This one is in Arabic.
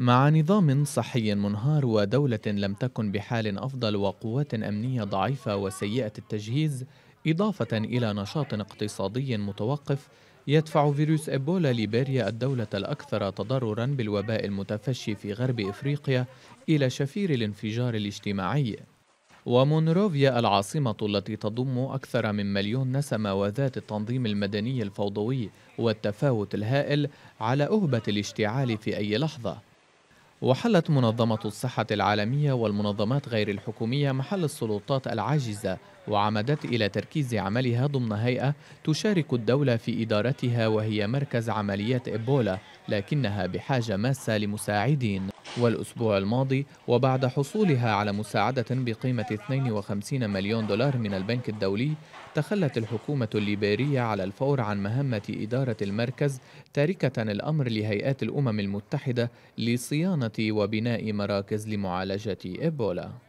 مع نظام صحي منهار ودولة لم تكن بحال أفضل وقوات أمنية ضعيفة وسيئة التجهيز إضافة إلى نشاط اقتصادي متوقف يدفع فيروس إيبولا ليبيريا الدولة الأكثر تضررا بالوباء المتفشي في غرب إفريقيا إلى شفير الانفجار الاجتماعي ومونروفيا العاصمة التي تضم أكثر من مليون نسمة وذات التنظيم المدني الفوضوي والتفاوت الهائل على أهبة الاشتعال في أي لحظة وحلت منظمة الصحة العالمية والمنظمات غير الحكومية محل السلطات العاجزة وعمدت إلى تركيز عملها ضمن هيئة تشارك الدولة في إدارتها وهي مركز عمليات إبولا لكنها بحاجة ماسة لمساعدين والأسبوع الماضي وبعد حصولها على مساعدة بقيمة 52 مليون دولار من البنك الدولي تخلت الحكومة الليبيرية على الفور عن مهمة إدارة المركز تاركة الأمر لهيئات الأمم المتحدة لصيانة وبناء مراكز لمعالجة إيبولا